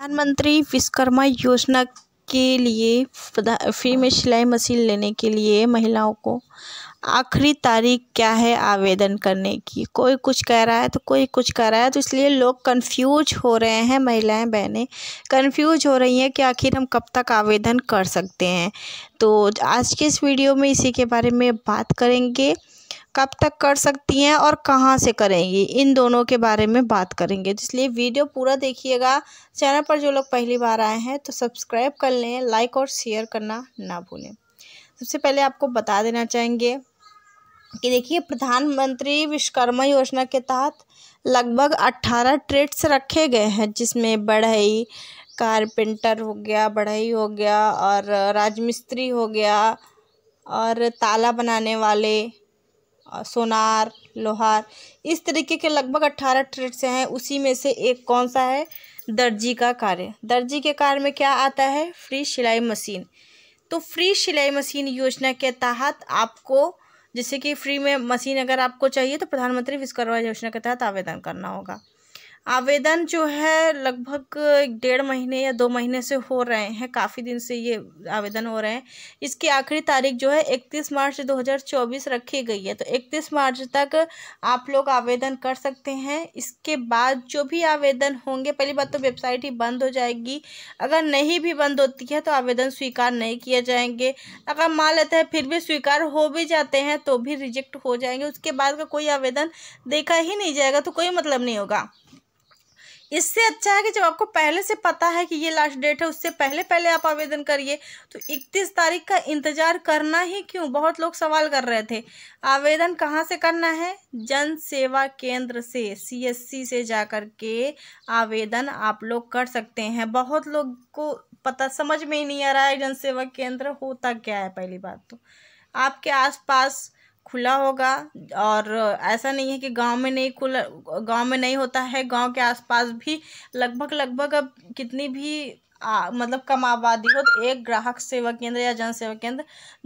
प्रधानमंत्री विश्वकर्मा योजना के लिए फ्री में सिलाई मशीन लेने के लिए महिलाओं को आखिरी तारीख क्या है आवेदन करने की कोई कुछ कह रहा है तो कोई कुछ कह रहा है तो इसलिए लोग कंफ्यूज हो रहे हैं महिलाएं बहनें कंफ्यूज हो रही हैं कि आखिर हम कब तक आवेदन कर सकते हैं तो आज के इस वीडियो में इसी के बारे में बात करेंगे कब तक कर सकती हैं और कहाँ से करेंगी इन दोनों के बारे में बात करेंगे इसलिए वीडियो पूरा देखिएगा चैनल पर जो लोग पहली बार आए हैं तो सब्सक्राइब कर लें लाइक और शेयर करना ना भूलें सबसे पहले आपको बता देना चाहेंगे कि देखिए प्रधानमंत्री विश्वकर्मा योजना के तहत लगभग अट्ठारह ट्रेड्स रखे गए हैं जिसमें बढ़ई कारपेंटर हो गया बढ़ई हो गया और राजमिस्त्री हो गया और ताला बनाने वाले सोनार लोहार इस तरीके के लगभग अट्ठारह ट्रेड से हैं उसी में से एक कौन सा है दर्जी का कार्य दर्जी के कार्य में क्या आता है फ्री सिलाई मशीन तो फ्री सिलाई मशीन योजना के तहत आपको जैसे कि फ्री में मशीन अगर आपको चाहिए तो प्रधानमंत्री विश्वकर्मा योजना के तहत आवेदन करना होगा आवेदन जो है लगभग डेढ़ महीने या दो महीने से हो रहे हैं काफ़ी दिन से ये आवेदन हो रहे हैं इसकी आखिरी तारीख जो है 31 मार्च 2024 रखी गई है तो 31 मार्च तक आप लोग आवेदन कर सकते हैं इसके बाद जो भी आवेदन होंगे पहली बात तो वेबसाइट ही बंद हो जाएगी अगर नहीं भी बंद होती है तो आवेदन स्वीकार नहीं किए जाएंगे अगर मान लेते हैं फिर भी स्वीकार हो भी जाते हैं तो भी रिजेक्ट हो जाएंगे उसके बाद का कोई आवेदन देखा ही नहीं जाएगा तो कोई मतलब नहीं होगा इससे अच्छा है कि जब आपको पहले से पता है कि ये लास्ट डेट है उससे पहले पहले आप आवेदन करिए तो 31 तारीख का इंतज़ार करना ही क्यों बहुत लोग सवाल कर रहे थे आवेदन कहाँ से करना है जन सेवा केंद्र से सीएससी से जा कर के आवेदन आप लोग कर सकते हैं बहुत लोग को पता समझ में ही नहीं आ रहा है जन सेवा केंद्र होता क्या है पहली बात तो आपके आसपास खुला होगा और ऐसा नहीं है कि गांव में नहीं खुला गांव में नहीं होता है गांव के आसपास भी लगभग लगभग अब कितनी भी आ, मतलब कम आबादी हो तो एक ग्राहक सेवा केंद्र या जन सेवा केंद्र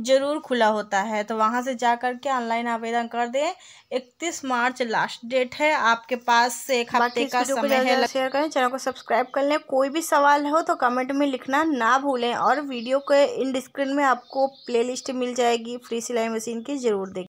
जरूर खुला होता है तो वहाँ से जा कर के ऑनलाइन आवेदन कर दें इकतीस मार्च लास्ट डेट है आपके पास से एक हफ्ते का समय है शेयर करें चैनल को सब्सक्राइब कर लें कोई भी सवाल हो तो कमेंट में लिखना ना भूलें और वीडियो के इन स्क्रीन में आपको प्ले मिल जाएगी फ्री सिलाई मशीन की जरूर देखें